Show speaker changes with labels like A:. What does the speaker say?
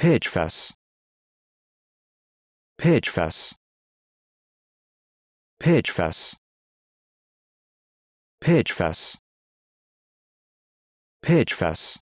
A: Pitchfass. Pitchfass. Pitchfass. Pitchfass. Pitchfass.